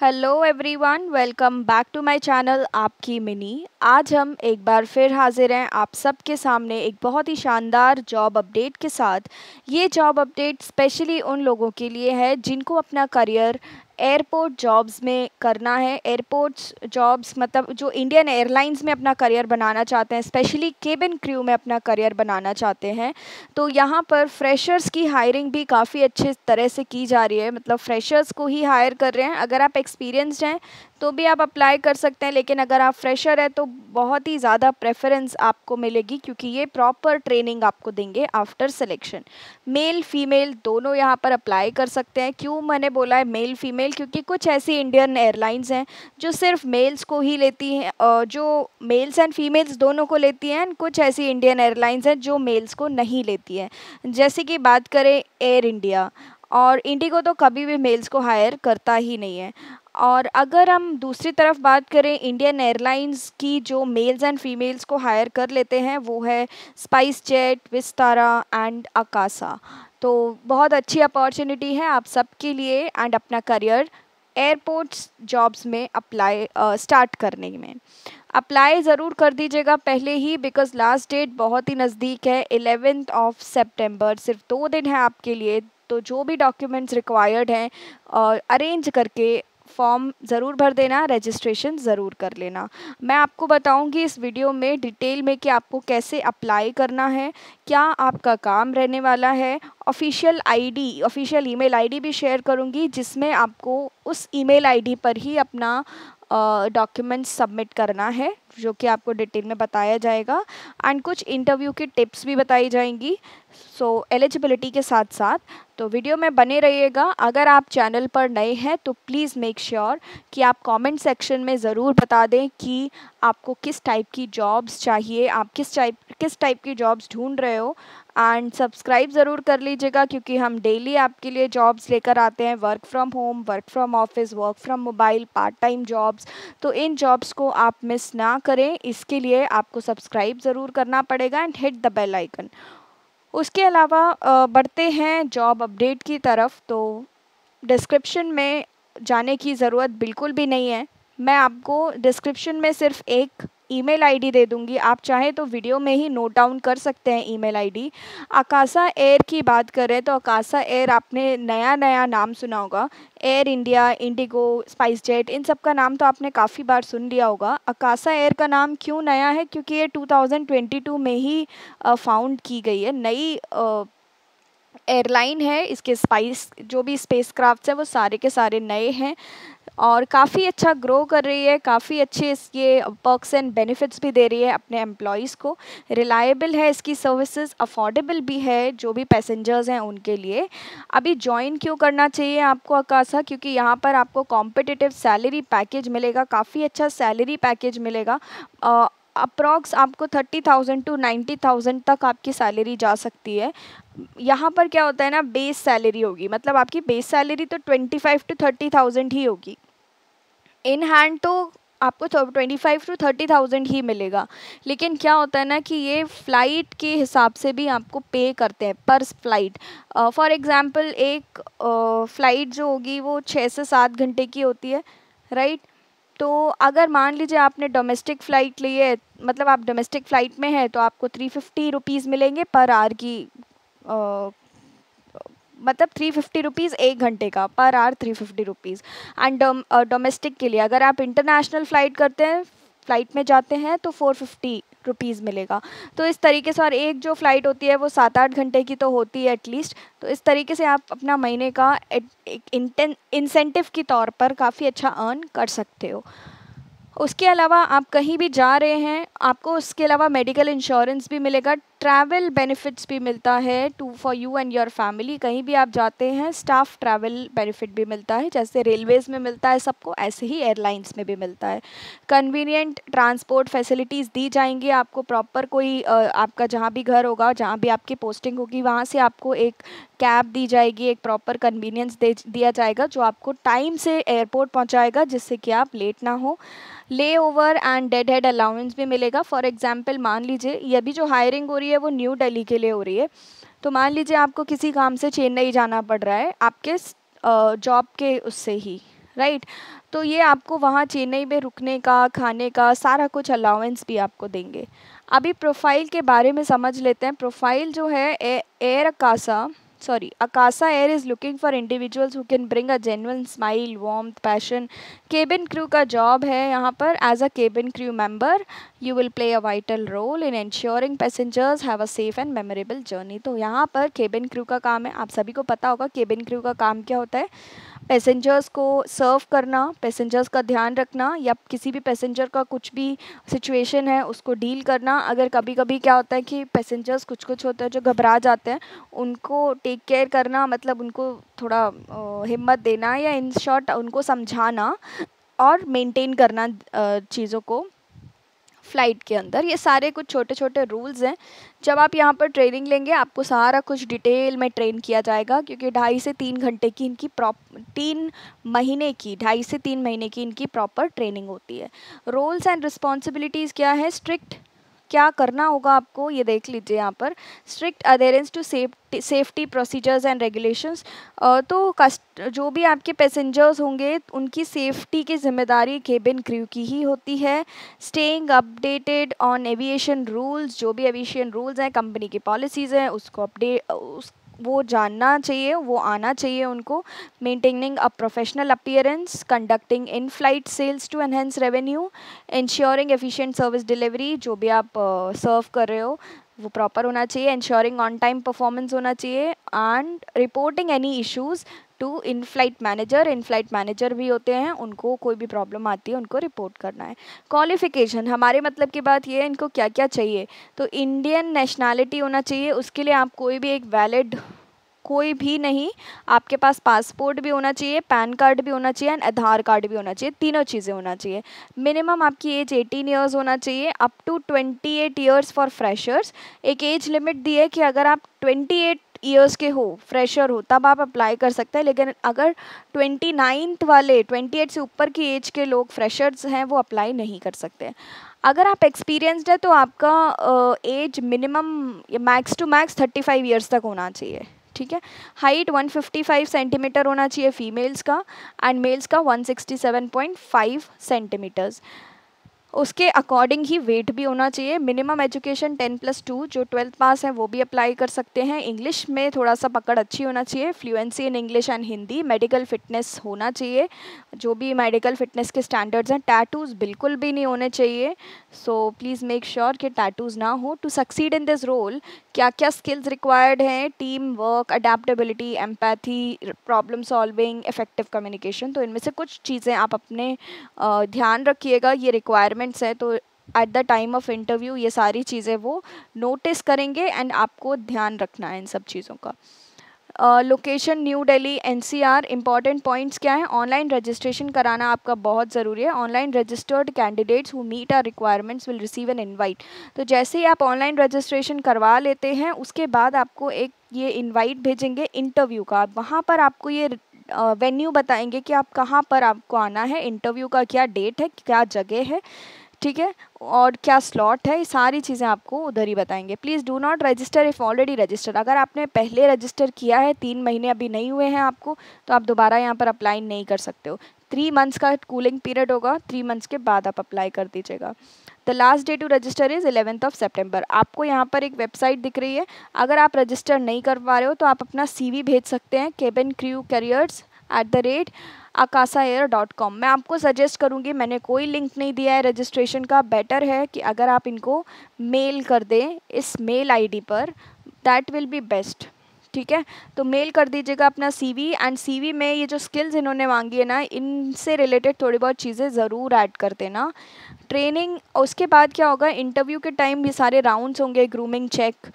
Hello everyone welcome back to my channel आपकी मिनी आज हम एक बार फिर हाजिर हैं आप सबके सामने एक बहुत ही शानदार जॉब अपडेट के साथ ये जॉब अपडेट स्पेशली उन लोगों के लिए है जिनको अपना करियर एयरपोर्ट जॉब्स में करना है एयरपोर्ट्स जॉब्स मतलब जो इंडियन एयरलाइंस में अपना करियर बनाना चाहते हैं स्पेशली केबिन क्रू में अपना करियर बनाना चाहते हैं तो यहाँ पर फ्रेशर्स की हायरिंग भी काफ़ी अच्छे तरह से की जा रही है मतलब फ्रेशर्स को ही हायर कर रहे हैं अगर आप एक्सपीरियंसड हैं तो भी आप अप्लाई कर सकते हैं लेकिन अगर आप फ्रेशर है तो बहुत ही ज़्यादा प्रेफरेंस आपको मिलेगी क्योंकि ये प्रॉपर ट्रेनिंग आपको देंगे आफ्टर सिलेक्शन मेल फीमेल दोनों यहाँ पर अप्लाई कर सकते हैं क्यों मैंने बोला है मेल फीमेल क्योंकि कुछ ऐसी इंडियन एयरलाइंस हैं जो सिर्फ मेल्स को ही लेती हैं जो मेल्स एंड फीमेल्स दोनों को लेती हैं कुछ ऐसी इंडियन एयरलाइंस हैं जो मेल्स को नहीं लेती हैं जैसे कि बात करें एयर इंडिया और इंडिगो तो कभी भी मेल्स को हायर करता ही नहीं है और अगर हम दूसरी तरफ बात करें इंडियन एयरलाइंस की जो मेल्स एंड फीमेल्स को हायर कर लेते हैं वो है स्पाइस जेट विस्तारा एंड अकासा तो बहुत अच्छी अपॉर्चुनिटी है आप सबके लिए एंड अपना करियर एयरपोर्ट्स जॉब्स में अप्लाई स्टार्ट करने में अप्लाई ज़रूर कर दीजिएगा पहले ही बिकॉज लास्ट डेट बहुत ही नज़दीक है एलेवेंथ ऑफ सेप्टेम्बर सिर्फ दो दिन है आपके लिए तो जो भी डॉक्यूमेंट्स रिक्वायर्ड हैं और अरेंज करके फॉर्म ज़रूर भर देना रजिस्ट्रेशन ज़रूर कर लेना मैं आपको बताऊंगी इस वीडियो में डिटेल में कि आपको कैसे अप्लाई करना है क्या आपका काम रहने वाला है official ID official email ID भी शेयर करूँगी जिसमें आपको उस ईमेल आईडी पर ही अपना डॉक्यूमेंट्स uh, सबमिट करना है जो कि आपको डिटेल में बताया जाएगा एंड कुछ इंटरव्यू की टिप्स भी बताई जाएंगी सो so, एलिजिबिलिटी के साथ साथ तो वीडियो में बने रहिएगा अगर आप चैनल पर नए हैं तो प्लीज़ मेक श्योर कि आप कमेंट सेक्शन में ज़रूर बता दें कि आपको किस टाइप की जॉब्स चाहिए आप किस टाइप किस टाइप की जॉब्स ढूंढ रहे हो एंड सब्सक्राइब ज़रूर कर लीजिएगा क्योंकि हम डेली आपके लिए जॉब्स लेकर आते हैं work from home work from office work from mobile part time jobs तो इन जॉब्स को आप मिस ना करें इसके लिए आपको सब्सक्राइब ज़रूर करना पड़ेगा and hit the bell icon उसके अलावा बढ़ते हैं जॉब अपडेट की तरफ तो डिस्क्रिप्शन में जाने की ज़रूरत बिल्कुल भी नहीं है मैं आपको डिस्क्रिप्शन में सिर्फ एक ईमेल आईडी दे दूंगी आप चाहे तो वीडियो में ही नोट डाउन कर सकते हैं ईमेल आईडी आकाशा एयर की बात करें तो आकाशा एयर आपने नया नया नाम सुना होगा एयर इंडिया इंडिगो स्पाइस जेट इन सब का नाम तो आपने काफ़ी बार सुन लिया होगा आकाशा एयर का नाम क्यों नया है क्योंकि ये 2022 में ही फाउंड की गई है नई एयरलाइन है इसके स्पाइस जो भी स्पेस क्राफ्ट है वो सारे के सारे नए हैं और काफ़ी अच्छा ग्रो कर रही है काफ़ी अच्छे इसके पर्कस एंड बेनिफिट्स भी दे रही है अपने एम्प्लॉयज़ को रिलायबल है इसकी सर्विसेज अफोर्डेबल भी है जो भी पैसेंजर्स हैं उनके लिए अभी ज्वाइन क्यों करना चाहिए आपको अकाशा क्योंकि यहाँ पर आपको कॉम्पिटिटिव सैलरी पैकेज मिलेगा काफ़ी अच्छा सैलरी पैकेज मिलेगा आ, अप्रॉक्स आपको thirty thousand to ninety thousand तक आपकी सैलरी जा सकती है यहाँ पर क्या होता है ना बेस सैलरी होगी मतलब आपकी बेस सैलरी तो twenty five to thirty thousand ही होगी इन हैंड तो आपको twenty five to thirty thousand ही मिलेगा लेकिन क्या होता है ना कि ये फ़्लाइट के हिसाब से भी आपको पे करते हैं पर फ्लाइट फॉर एग्ज़ाम्पल एक फ़्लाइट uh, जो होगी वो छः से सात घंटे की होती है राइट right? तो अगर मान लीजिए आपने डोमेस्टिक फ़्लाइट ली है मतलब आप डोमेस्टिक फ़्लाइट में हैं तो आपको थ्री फिफ्टी रुपीज़ मिलेंगे पर आर की uh, मतलब थ्री फिफ्टी रुपीज़ एक घंटे का per hour three fifty rupees and domestic के लिए अगर आप इंटरनेशनल फ़्लाइट करते हैं फ़्लाइट में जाते हैं तो फ़ोर फिफ्टी रुपीज़ मिलेगा तो इस तरीके से और एक जो फ़्लाइट होती है वो सात आठ घंटे की तो होती है एटलीस्ट तो इस तरीके से आप अपना महीने का एक इंसेंटिव के तौर पर काफ़ी अच्छा अर्न कर सकते हो उसके अलावा आप कहीं भी जा रहे हैं आपको उसके अलावा मेडिकल इंश्योरेंस भी मिलेगा ट्रैवल बेनिफिट्स भी मिलता है too for you and your family कहीं भी आप जाते हैं स्टाफ ट्रैवल बेनिफिट भी मिलता है जैसे रेलवेज़ में मिलता है सबको ऐसे ही एयरलाइंस में भी मिलता है कन्वीनियंट ट्रांसपोर्ट फैसिलिटीज़ दी जाएंगी आपको प्रॉपर कोई आपका जहाँ भी घर होगा जहाँ भी आपकी पोस्टिंग होगी वहाँ से आपको एक कैब दी जाएगी एक प्रॉपर कन्वीनियंस दे दिया जाएगा जो आपको टाइम से एयरपोर्ट पहुँचाएगा जिससे कि आप लेट ना हो layover and deadhead allowance भी मिलेगा फॉर एग्ज़ाम्पल मान लीजिए ये भी जो हायरिंग हो रही है है वो न्यू दिल्ली के लिए हो रही है तो मान लीजिए आपको किसी काम से चेन्नई जाना पड़ रहा है आपके जॉब के उससे ही राइट तो ये आपको वहाँ चेन्नई में रुकने का खाने का सारा कुछ अलाउंस भी आपको देंगे अभी प्रोफाइल के बारे में समझ लेते हैं प्रोफाइल जो है air Kasa sorry akasa air is looking for individuals who can bring a genuine smile warmth passion cabin crew का job है यहाँ पर as a cabin crew member you will play a vital role in ensuring passengers have a safe and memorable journey तो यहाँ पर cabin crew का काम है आप सभी को पता होगा cabin crew का काम क्या होता है पैसेंजर्स को सर्व करना पैसेंजर्स का ध्यान रखना या किसी भी पैसेंजर का कुछ भी सिचुएशन है उसको डील करना अगर कभी कभी क्या होता है कि पैसेंजर्स कुछ कुछ होते हैं जो घबरा जाते हैं उनको टेक केयर करना मतलब उनको थोड़ा हिम्मत देना या इन शॉर्ट उनको समझाना और मेंटेन करना चीज़ों को फ़्लाइट के अंदर ये सारे कुछ छोटे छोटे रूल्स हैं जब आप यहाँ पर ट्रेनिंग लेंगे आपको सारा कुछ डिटेल में ट्रेन किया जाएगा क्योंकि ढाई से तीन घंटे की इनकी प्रॉप तीन महीने की ढाई से तीन महीने की इनकी प्रॉपर ट्रेनिंग होती है रोल्स एंड रिस्पॉन्सिबिलिटीज़ क्या है स्ट्रिक्ट क्या करना होगा आपको ये देख लीजिए यहाँ पर strict adherence to safety safety procedures and regulations तो कस्ट जो भी आपके पैसेंजर्स होंगे उनकी सेफ्टी की जिम्मेदारी केबिन क्रू की ही होती है staying updated on aviation rules जो भी एविएशन रूल्स हैं कंपनी की पॉलिसीज़ हैं उसको अपडेट उस वो जानना चाहिए वो आना चाहिए उनको maintaining a professional appearance conducting in flight sales to enhance revenue ensuring efficient service delivery जो भी आप सर्व कर रहे हो वो प्रॉपर होना चाहिए इंश्योरिंग ऑन टाइम परफॉर्मेंस होना चाहिए and reporting any issues to in flight manager in flight manager भी होते हैं उनको कोई भी प्रॉब्लम आती है उनको रिपोर्ट करना है क्वालिफिकेशन हमारे मतलब की बात ये है इनको क्या क्या चाहिए तो इंडियन नेशनैलिटी होना चाहिए उसके लिए आप कोई भी एक वैलिड कोई भी नहीं आपके पास पासपोर्ट भी होना चाहिए पैन कार्ड भी होना चाहिए एंड आधार कार्ड भी होना चाहिए तीनों चीज़ें होना चाहिए मिनिमम आपकी एज 18 इयर्स होना चाहिए up to 28 years for freshers एक एज लिमिट दी है कि अगर आप 28 ईयर्स के हो फ्रेशर हो तब आप अप्लाई कर सकते हैं लेकिन अगर ट्वेंटी नाइन्थ वाले ट्वेंटी एट से ऊपर की एज के लोग फ्रेशर्स हैं वो अप्लाई नहीं कर सकते अगर आप एक्सपीरियंसड है तो आपका age minimum max to max thirty five years तक होना चाहिए ठीक है हाइट 155 सेंटीमीटर होना चाहिए फीमेल्स का एंड मेल्स का 167.5 सेंटीमीटर्स उसके अकॉर्डिंग ही वेट भी होना चाहिए minimum education ten plus two जो ट्वेल्थ पास है वो भी अप्लाई कर सकते हैं इंग्लिश में थोड़ा सा पकड़ अच्छी होना चाहिए fluency in English and Hindi medical fitness होना चाहिए जो भी मेडिकल फिटनेस के स्टैंडर्ड्स हैं टैटूज़ बिल्कुल भी नहीं होने चाहिए सो प्लीज़ मेक श्योर कि टैटूज़ ना हो to succeed in this role क्या क्या स्किल्स रिक्वायर्ड हैं team work adaptability empathy problem solving effective communication तो इनमें से कुछ चीज़ें आप अपने ध्यान रखिएगा ये रिक्वायरमेंट रिक्वायरमेंट्स है तो at the time of interview ये सारी चीज़ें वो नोटिस करेंगे एंड आपको ध्यान रखना है इन सब चीज़ों का location new Delhi NCR important points क्या हैं ऑनलाइन रजिस्ट्रेशन कराना आपका बहुत ज़रूरी है online registered candidates who meet our requirements will receive an invite तो जैसे ही आप ऑनलाइन रजिस्ट्रेशन करवा लेते हैं उसके बाद आपको एक ये इनवाइट भेजेंगे इंटरव्यू का वहाँ पर आपको ये वेन्यू बताएंगे कि आप कहाँ पर आपको आना है इंटरव्यू का क्या डेट है क्या जगह है ठीक है और क्या स्लॉट है ये सारी चीज़ें आपको उधर ही बताएंगे please do not register if already registered अगर आपने पहले रजिस्टर किया है तीन महीने अभी नहीं हुए हैं आपको तो आप दोबारा यहाँ पर अप्लाई नहीं कर सकते हो थ्री मंथ्स का कूलिंग पीरियड होगा थ्री मंथ्स के बाद आप अप्लाई कर दीजिएगा the last day to register is eleventh of September आपको यहाँ पर एक वेबसाइट दिख रही है अगर आप रजिस्टर नहीं कर पा रहे हो तो आप अपना सी भेज सकते हैं cabin crew careers at the rate Akasa air dot com मैं आपको सजेस्ट करूँगी मैंने कोई लिंक नहीं दिया है रजिस्ट्रेशन का बेटर है कि अगर आप इनको मेल कर दें इस मेल आईडी पर दैट विल बी बेस्ट ठीक है तो मेल कर दीजिएगा अपना सीवी एंड सीवी में ये जो स्किल्स इन्होंने मांगी है ना इनसे रिलेटेड थोड़ी बहुत चीज़ें ज़रूर ऐड कर देना ट्रेनिंग उसके बाद क्या होगा इंटरव्यू के टाइम ये सारे राउंड्स होंगे ग्रूमिंग चेक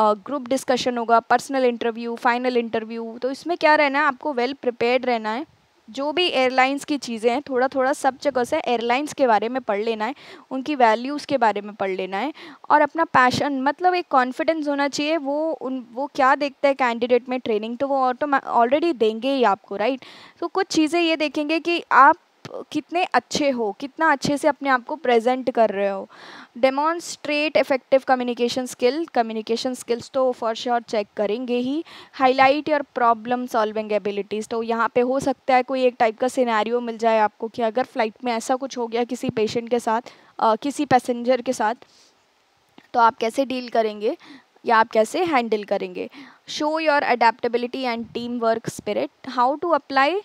ग्रुप डिस्कशन होगा पर्सनल इंटरव्यू फाइनल इंटरव्यू तो इसमें क्या रहना है आपको वेल well प्रिपेयर्ड रहना है जो भी एयरलाइंस की चीज़ें हैं थोड़ा थोड़ा सब जगह से एयरलाइंस के बारे में पढ़ लेना है उनकी वैल्यूज़ के बारे में पढ़ लेना है और अपना पैशन मतलब एक कॉन्फिडेंस होना चाहिए वो उन वो क्या देखते हैं कैंडिडेट में ट्रेनिंग तो वो ऑटो ऑलरेडी देंगे ही आपको राइट तो कुछ चीज़ें ये देखेंगे कि आप कितने अच्छे हो कितना अच्छे से अपने आप को प्रेजेंट कर रहे हो demonstrate effective communication skill communication skills तो फॉर श्योर चेक करेंगे ही highlight your problem solving abilities तो यहाँ पे हो सकता है कोई एक टाइप का सिनेरियो मिल जाए आपको कि अगर फ़्लाइट में ऐसा कुछ हो गया किसी पेशेंट के साथ आ, किसी पैसेंजर के साथ तो आप कैसे डील करेंगे या आप कैसे हैंडल करेंगे show your adaptability and team work spirit how to apply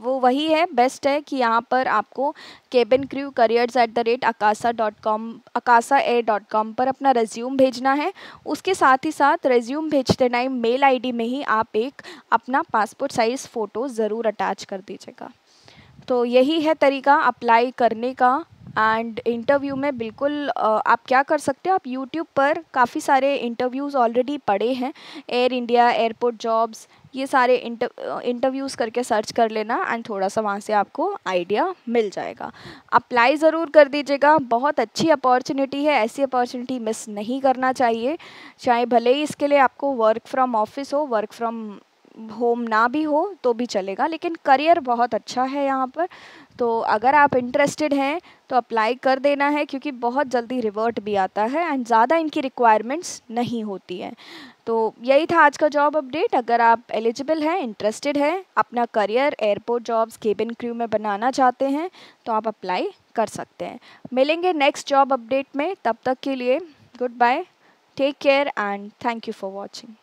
वो वही है बेस्ट है कि यहाँ पर आपको cabin crew careers at the rate Akasa dot com Akasa A dot com पर अपना रेज्यूम भेजना है उसके साथ ही साथ रेज्यूम भेजते टाइम मेल आईडी में ही आप एक अपना पासपोर्ट साइज़ फ़ोटो ज़रूर अटैच कर दीजिएगा तो यही है तरीका अप्लाई करने का एंड इंटरव्यू में बिल्कुल आप क्या कर सकते हो आप यूट्यूब पर काफ़ी सारे इंटरव्यूज़ ऑलरेडी पड़े हैं एयर इंडिया एयरपोर्ट जॉब्स ये सारे इंटरव्यूज़ करके सर्च कर लेना एंड थोड़ा सा वहाँ से आपको आइडिया मिल जाएगा अप्लाई ज़रूर कर दीजिएगा बहुत अच्छी अपॉर्चुनिटी है ऐसी अपॉर्चुनिटी मिस नहीं करना चाहिए चाहे भले ही इसके लिए आपको वर्क फ्रॉम ऑफिस हो वर्क फ्रॉम होम ना भी हो तो भी चलेगा लेकिन करियर बहुत अच्छा है यहाँ पर तो अगर आप इंटरेस्टेड हैं तो अप्लाई कर देना है क्योंकि बहुत जल्दी रिवर्ट भी आता है एंड ज़्यादा इनकी रिक्वायरमेंट्स नहीं होती हैं तो यही था आज का जॉब अपडेट अगर आप एलिजिबल हैं इंटरेस्टेड हैं अपना career airport jobs cabin crew में बनाना चाहते हैं तो आप अप्लाई कर सकते हैं मिलेंगे नेक्स्ट जॉब अपडेट में तब तक के लिए goodbye take care and thank you for watching